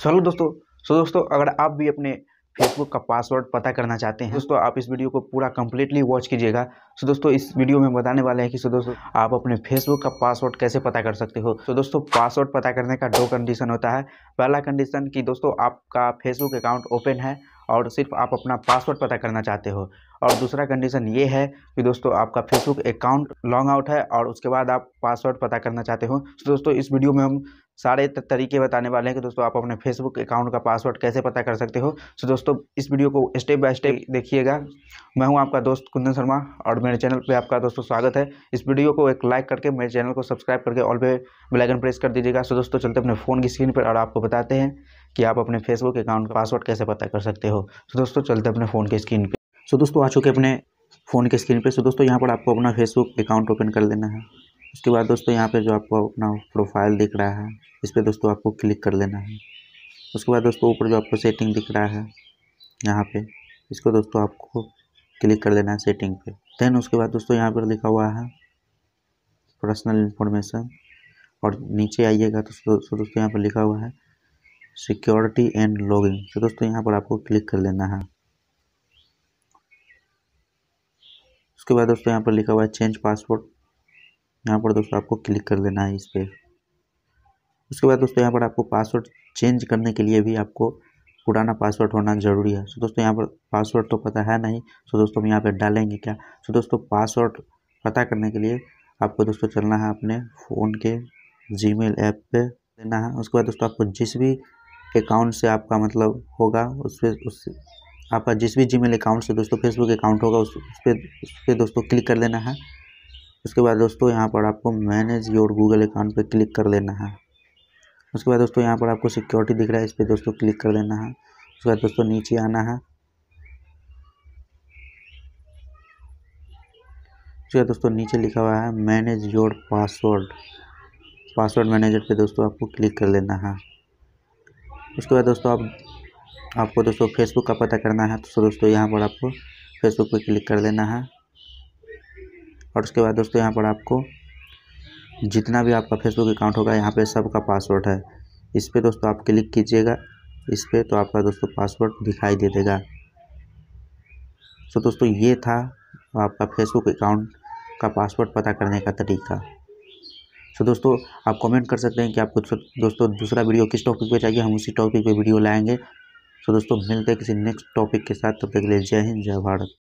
चलो दोस्तों सो दोस्तों अगर आप भी अपने फेसबुक का पासवर्ड पता करना चाहते हैं दोस्तों आप इस वीडियो को पूरा कंप्लीटली वॉच कीजिएगा सो दोस्तों इस वीडियो में बताने वाले हैं कि सो दोस्तों आप अपने फेसबुक का पासवर्ड कैसे पता कर सकते हो सो दोस्तों पासवर्ड पता करने का दो कंडीशन होता है पहला कंडीशन कि दोस्तों आपका फेसबुक अकाउंट ओपन है और सिर्फ आप अपना पासवर्ड पता करना चाहते हो और दूसरा कंडीशन ये है कि दोस्तों आपका फेसबुक अकाउंट लॉन्ग आउट है और उसके बाद आप पासवर्ड पता करना चाहते हो तो दोस्तों इस वीडियो में हम सारे तरीके बताने वाले हैं कि दोस्तों आप अपने फेसबुक अकाउंट का पासवर्ड कैसे पता कर सकते हो तो दोस्तों इस वीडियो को स्टेप बाय स्टेप देखिएगा मैं हूं आपका दोस्त कुंदन शर्मा और मेरे चैनल पे आपका दोस्तों स्वागत है इस वीडियो को एक लाइक करके मेरे चैनल को सब्सक्राइब करके ऑल पे बेलाइकन प्रेस कर दीजिएगा सो तो दोस्तों चलते अपने फ़ोन की स्क्रीन पर और आपको बताते हैं कि आप अपने फेसबुक अकाउंट का पासवर्ड कैसे पता कर सकते हो तो दोस्तों चलते अपने फ़ोन की स्क्रीन पर सो दोस्तों आ चुके अपने फ़ोन के स्क्रीन पे सो दोस्तों यहाँ पर आपको अपना फेसबुक अकाउंट ओपन कर लेना है उसके बाद दोस्तों यहाँ पे जो आपको अपना प्रोफाइल दिख रहा है इस पर दोस्तों आपको क्लिक कर लेना है उसके बाद दोस्तों ऊपर जो आपको सेटिंग दिख रहा है यहाँ पे इसको दोस्तों आपको क्लिक कर लेना है सेटिंग पे देन उसके बाद दोस्तों यहाँ पर लिखा हुआ है पर्सनल इन्फॉर्मेशन और नीचे आइएगा तो दोस्तों दोस्तों यहाँ पर लिखा हुआ है सिक्योरिटी एंड लॉगिंग तो दोस्तों यहाँ पर आपको क्लिक कर लेना है उसके बाद दोस्तों यहाँ पर लिखा हुआ है चेंज पासवर्ड यहाँ पर दोस्तों आपको क्लिक कर देना है इस पर उसके बाद दोस्तों यहाँ पर आपको पासवर्ड चेंज करने के लिए भी आपको पुराना पासवर्ड होना ज़रूरी है सो दोस्तों यहाँ पर पासवर्ड तो पता है नहीं सो दोस्तों हम यहाँ पर डालेंगे क्या सो दोस्तों पासवर्ड पता करने के लिए आपको दोस्तों चलना है अपने फ़ोन के मेल ऐप पे देना है उसके बाद दोस्तों आपको जिस भी अकाउंट से आपका मतलब होगा उस पर उस आपका जिस भी जीमेल अकाउंट से दोस्तों फेसबुक अकाउंट होगा उस पर उस पर दोस्तों क्लिक कर देना है उसके बाद दोस्तों यहाँ पर आपको मैनेज योर गूगल अकाउंट पर क्लिक कर लेना है उसके बाद दोस्तों यहाँ पर आपको सिक्योरिटी दिख रहा है इस पर दोस्तों क्लिक कर लेना है उसके बाद दोस्तों नीचे आना है उसके बाद दोस्तों नीचे लिखा हुआ है manage your password password manager पे दोस्तों आपको क्लिक कर लेना है उसके बाद दोस्तों आप आपको दोस्तों फेसबुक का पता करना है तो दोस्तों यहाँ पर आपको फेसबुक पर क्लिक कर देना है और उसके बाद दोस्तों यहाँ पर आपको जितना भी आपका फेसबुक अकाउंट होगा यहाँ पे सबका पासवर्ड है इस पर दोस्तों आप क्लिक कीजिएगा इस पर तो आपका दोस्तों पासवर्ड दिखाई दे देगा सो दोस्तों ये था आपका फेसबुक अकाउंट का पासवर्ड पता करने का तरीका सो दोस्तों आप कमेंट कर सकते हैं कि आपको दोस्तों दूसरा वीडियो किस टॉपिक पे चाहिए हम उसी टॉपिक पे वीडियो लाएंगे तो दोस्तों मिलते हैं किसी नेक्स्ट टॉपिक के साथ तब तक के लिए जय हिंद जय भारत